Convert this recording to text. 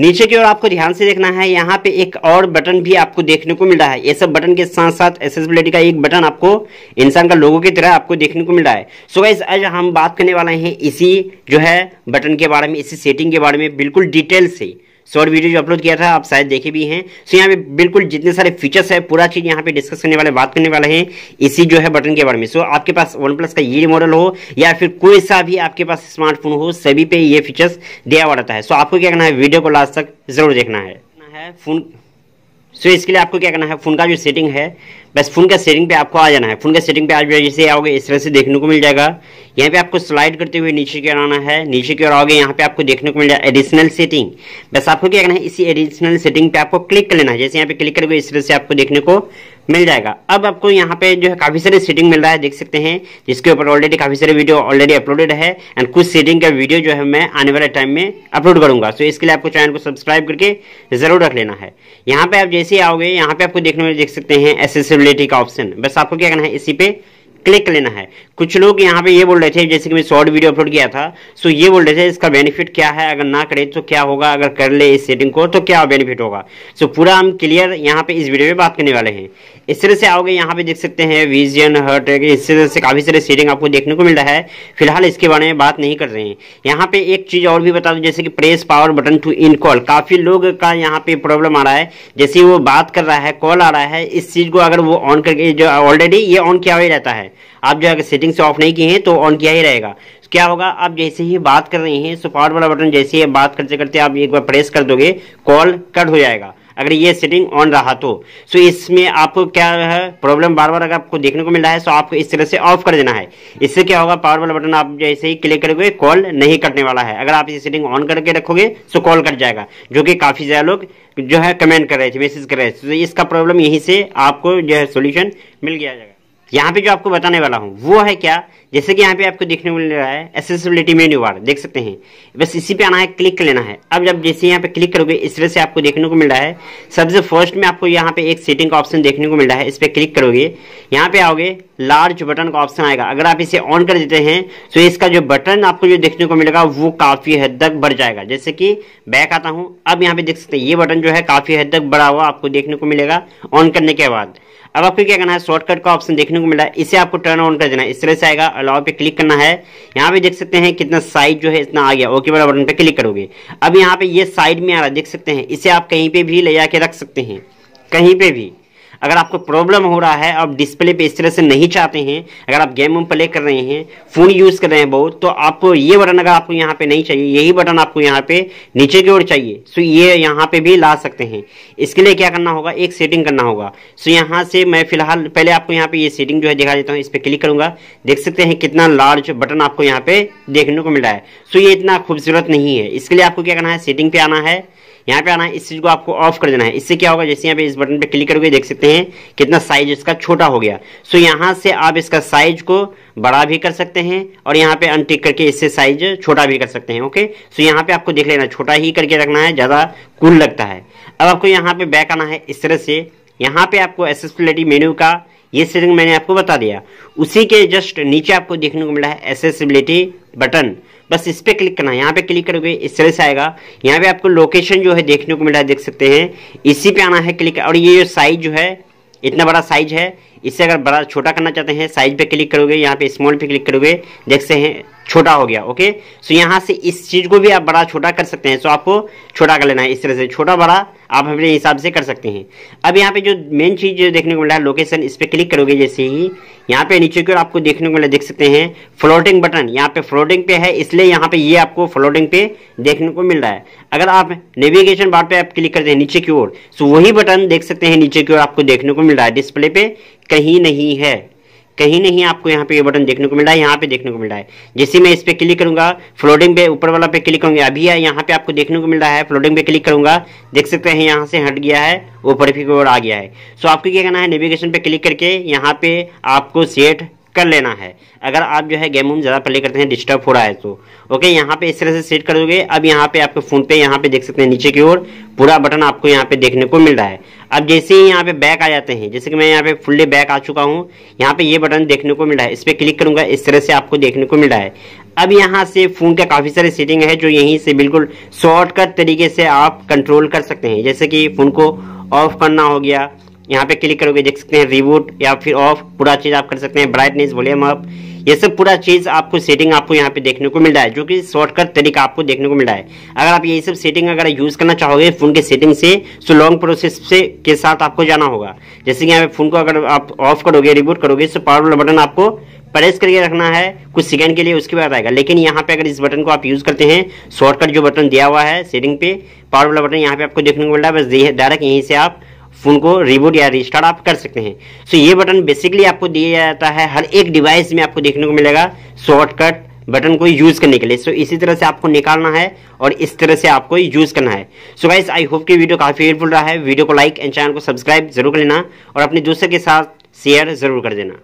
नीचे की ओर आपको ध्यान से देखना है यहाँ पे एक और बटन भी आपको देखने को मिल रहा है ये सब बटन के साथ साथ एसेसिबिलिटी का एक बटन आपको इंसान का लोगों की तरह आपको देखने को मिल रहा है सो so आज हम बात करने वाले हैं इसी जो है बटन के बारे में इसी सेटिंग के बारे में बिल्कुल डिटेल से शॉर्ट वीडियो जो अपलोड किया था आप शायद देखे भी हैं सो यहाँ पे बिल्कुल जितने सारे फीचर्स है पूरा चीज़ यहाँ पे डिस्कस करने वाले बात करने वाले हैं इसी जो है बटन के बारे में सो आपके पास वन प्लस का ये मॉडल हो या फिर कोई सा भी आपके पास स्मार्टफोन हो सभी पे ये फीचर्स दिया हुआ रहता है सो आपको क्या करना है वीडियो को लास्ट तक जरूर देखना है फ़ोन सो so, इसके लिए आपको क्या करना है फ़ोन का जो सेटिंग है बस फ़ोन का सेटिंग पे आपको आ जाना है फ़ोन का सेटिंग पे आप जैसे आओगे इस तरह से देखने को मिल जाएगा यहाँ पे आपको स्लाइड करते हुए नीचे की ओर आना है नीचे की ओर आओगे यहाँ पे आपको देखने को मिल जाएगा एडिशनल सेटिंग बस आपको क्या करना है इसी एडिशनल सेटिंग पे आपको क्लिक कर लेना है जैसे यहाँ पे क्लिक करोगे इस तरह से आपको देखने को मिल जाएगा अब आपको यहाँ पे जो है काफ़ी सारे सीटिंग मिल रहा है देख सकते हैं जिसके ऊपर ऑलरेडी काफ़ी सारे वीडियो ऑलरेडी अपलोडेड है एंड कुछ सीटिंग का वीडियो जो है मैं आने वाले टाइम में अपलोड करूंगा सो इसके लिए आपको चैनल को सब्सक्राइब करके ज़रूर रख लेना है यहाँ पे आप जैसे ही आओगे यहाँ पे आपको देखने में देख सकते हैं एसेसिबिलिटी का ऑप्शन बस आपको क्या करना है इसी पे क्लिक लेना है कुछ लोग यहाँ पे ये बोल रहे थे जैसे कि मैं शॉर्ट वीडियो अपलोड किया था सो तो ये बोल रहे थे इसका बेनिफिट क्या है अगर ना करें तो क्या होगा अगर कर ले इस सेटिंग को तो क्या बेनिफिट होगा सो तो पूरा हम क्लियर यहाँ पे इस वीडियो में बात करने वाले हैं इस तरह से आओगे यहाँ पे देख सकते हैं विजन हर्ट इस तरह से काफ़ी सारे सेटिंग आपको देखने को मिल रहा है फिलहाल इसके बारे में बात नहीं कर रहे हैं यहाँ पे एक चीज़ और भी बता दो जैसे कि press power button to end call काफ़ी लोग का यहाँ पे प्रॉब्लम आ रहा है जैसे वो बात कर रहा है कॉल आ रहा है इस चीज़ को अगर वो ऑन करके जो ऑलरेडी ये ऑन किया हुआ रहता है आप जो अगर सेटिंग से ऑफ नहीं किए हैं तो ऑन किया ही रहेगा क्या होगा आप जैसे ही बात कर रहे हैं सुपार्ट वाला बटन जैसे ही बात करते करते आप एक बार प्रेस कर दोगे कॉल कट हो जाएगा अगर ये सेटिंग ऑन रहा तो सो इसमें आपको क्या है प्रॉब्लम बार बार अगर आपको देखने को मिल रहा है सो तो आपको इस तरह से ऑफ कर देना है इससे क्या होगा पावर वाला बटन आप जैसे ही क्लिक करोगे कॉल नहीं कटने वाला है अगर आप ये सेटिंग ऑन करके रखोगे सो तो कॉल कट जाएगा जो कि काफ़ी ज़्यादा लोग जो है कमेंट कर रहे थे मैसेज कर रहे थे तो इसका प्रॉब्लम यहीं से आपको जो है सोल्यूशन मिल गया जाएगा यहाँ पे जो आपको बताने वाला हूँ वो है क्या जैसे कि यहाँ पे आपको देखने को मिल रहा है एसेसिबिलिटी मेन्यू बार देख सकते हैं बस इसी पे आना है क्लिक कर लेना है अब जब जैसे यहाँ पे क्लिक करोगे इस तरह से आपको देखने को मिल रहा है सबसे फर्स्ट में आपको यहाँ पे एक सेटिंग का ऑप्शन देखने को मिल रहा है इस पर क्लिक करोगे यहाँ पे आओगे लार्ज बटन का ऑप्शन आएगा अगर आप इसे ऑन कर देते हैं तो इसका जो बटन आपको जो देखने को मिलेगा वो काफ़ी हद तक बढ़ जाएगा जैसे कि बैक आता हूं अब यहाँ पे देख सकते हैं ये बटन जो है काफ़ी हद तक बढ़ा हुआ आपको देखने को मिलेगा ऑन करने के बाद अब आपको क्या करना है शॉर्टकट का ऑप्शन देखने को मिला इसे आपको टर्न ऑन कर देना है इस तरह से आएगा अलाव पे क्लिक करना है यहाँ पे देख सकते हैं कितना साइड जो है इतना आ गया ओके वाला बटन पे क्लिक करोगे अब यहाँ पे ये साइड में आ रहा है देख सकते हैं इसे आप कहीं पे भी ले जाके रख सकते हैं कहीं पे भी अगर आपको प्रॉब्लम हो रहा है आप डिस्प्ले पे इस तरह से नहीं चाहते हैं अगर आप गेम वेम प्ले कर रहे हैं फ़ोन यूज़ कर रहे हैं बहुत तो आप ये बटन अगर आपको यहाँ पे नहीं चाहिए यही बटन आपको यहाँ पे नीचे की ओर चाहिए सो ये यहाँ पे भी ला सकते हैं इसके लिए क्या करना होगा एक सेटिंग करना होगा सो यहाँ से मैं फिलहाल पहले आपको यहाँ पे ये सेटिंग जो है दिखा देता हूँ इस पर क्लिक करूँगा देख सकते हैं कितना लार्ज बटन आपको यहाँ पे देखने को मिला है सो ये इतना खूबसूरत नहीं है इसके लिए आपको क्या करना है सेटिंग पे आना है यहाँ पे आना है इस चीज़ को आपको ऑफ कर देना है इससे क्या होगा जैसे यहाँ पे इस बटन पे क्लिक करके देख सकते हैं कितना साइज इसका छोटा हो गया सो यहाँ से आप इसका साइज को बड़ा भी कर सकते हैं और यहाँ पे अनटिक करके इससे साइज छोटा भी कर सकते हैं ओके सो यहाँ पे आपको देख लेना छोटा ही करके रखना है ज़्यादा कूल लगता है अब आपको यहाँ पे बैक आना है इस तरह से यहाँ पे आपको एसेसिबिलिटी मेन्यू का ये सेटिंग मैंने आपको बता दिया उसी के जस्ट नीचे आपको देखने को मिला है एसेसिबिलिटी बटन बस इस पर क्लिक करना है यहाँ पे क्लिक करोगे इस तरह से आएगा यहाँ पे आपको लोकेशन जो है देखने को मिला है देख सकते हैं इसी पे आना है क्लिक और ये जो साइज जो है इतना बड़ा साइज है इसे अगर बड़ा छोटा करना चाहते हैं साइज पे क्लिक करोगे यहाँ पे स्मॉल पे क्लिक करोगे सकते हैं छोटा हो गया ओके सो यहाँ से इस चीज़ को भी आप बड़ा छोटा कर सकते हैं सो आपको छोटा कर लेना है इस तरह से छोटा बड़ा आप अपने हिसाब से कर सकते हैं अब यहाँ पे जो मेन चीज़ जो देखने को मिल रहा है लोकेशन इस पर क्लिक करोगे जैसे ही यहाँ पे नीचे की ओर आपको देखने को मिले देख सकते हैं फ्लोटिंग बटन यहाँ पे फ्लोटिंग पे है इसलिए यहाँ पे ये आपको फ्लोटिंग पे देखने को मिल रहा है अगर आप नेविगेशन बार पे आप क्लिक करते हैं नीचे की ओर तो वही बटन देख सकते हैं नीचे की ओर आपको देखने को मिल रहा है डिस्प्ले पे कहीं नहीं है कहीं नहीं आपको यहाँ पे ये बटन देखने को मिल रहा है यहाँ पे देखने को मिल रहा है जैसे मैं इस पर क्लिक करूंगा फ्लोटिंग पे ऊपर वाला पे क्लिक करूंगा अभी यहाँ पे आपको देखने को मिल रहा है फ्लोटिंग पे क्लिक करूंगा देख सकते हैं यहाँ से हट गया है ऊपर की ओर आ गया है सो आपको क्या करना है नेविगेशन पे क्लिक करके यहाँ पे आपको सेट कर लेना है अगर आप जो है गेम वेम ज़्यादा प्ले करते हैं डिस्टर्ब हो रहा है तो ओके यहाँ पे इस तरह से सेट कर दोगे अब यहाँ पे आपके फ़ोन पे यहाँ पे देख सकते हैं नीचे की ओर पूरा बटन आपको यहाँ पे देखने को मिल रहा है अब जैसे ही यहाँ पे बैक आ जाते हैं जैसे कि मैं यहाँ पे फुल्ली बैक आ चुका हूँ यहाँ पे ये बटन देखने को मिला है इस पर क्लिक करूँगा इस तरह से आपको देखने को मिला है अब यहाँ से फ़ोन के काफ़ी सारे सेटिंग है जो यहीं से बिल्कुल शॉर्टकट तरीके से आप कंट्रोल कर सकते हैं जैसे कि फ़ोन को ऑफ करना हो गया यहाँ पे क्लिक करोगे देख सकते हैं रिबूट या फिर ऑफ पूरा चीज़ आप कर सकते हैं ब्राइटनेस वॉल्यूम अप ये सब पूरा चीज़ आपको सेटिंग आपको यहाँ पे देखने को मिल रहा है जो कि शॉर्टकट तरीका आपको देखने को मिल रहा है अगर आप यही सब सेटिंग अगर यूज़ करना चाहोगे फ़ोन के सेटिंग से तो लॉन्ग प्रोसेस से के साथ आपको जाना होगा जैसे कि यहाँ पे फ़ोन को अगर आप ऑफ करोगे रिबूट करोगे तो पावर वाला बटन आपको प्रेस करके रखना है कुछ सेकंड के लिए उसके बाद आएगा लेकिन यहाँ पे अगर इस बटन को आप यूज़ करते हैं शॉर्टकट जो बटन दिया हुआ है सेटिंग पे पावर वाला बटन यहाँ पे आपको देखने को मिल रहा है बस डायरेक्ट यहीं से आप फ़ोन को रिबूट या रिस्टार्ट आप कर सकते हैं सो ये बटन बेसिकली आपको दिया जाता है हर एक डिवाइस में आपको देखने को मिलेगा शॉर्टकट बटन को यूज़ करने के लिए सो so, इसी तरह से आपको निकालना है और इस तरह से आपको यूज़ करना है सो गाइस आई होप कि वीडियो काफ़ी हेल्पफुल रहा है वीडियो को लाइक एंड चैनल को सब्सक्राइब जरूर कर लेना और अपने दोस्तों के साथ शेयर जरूर कर देना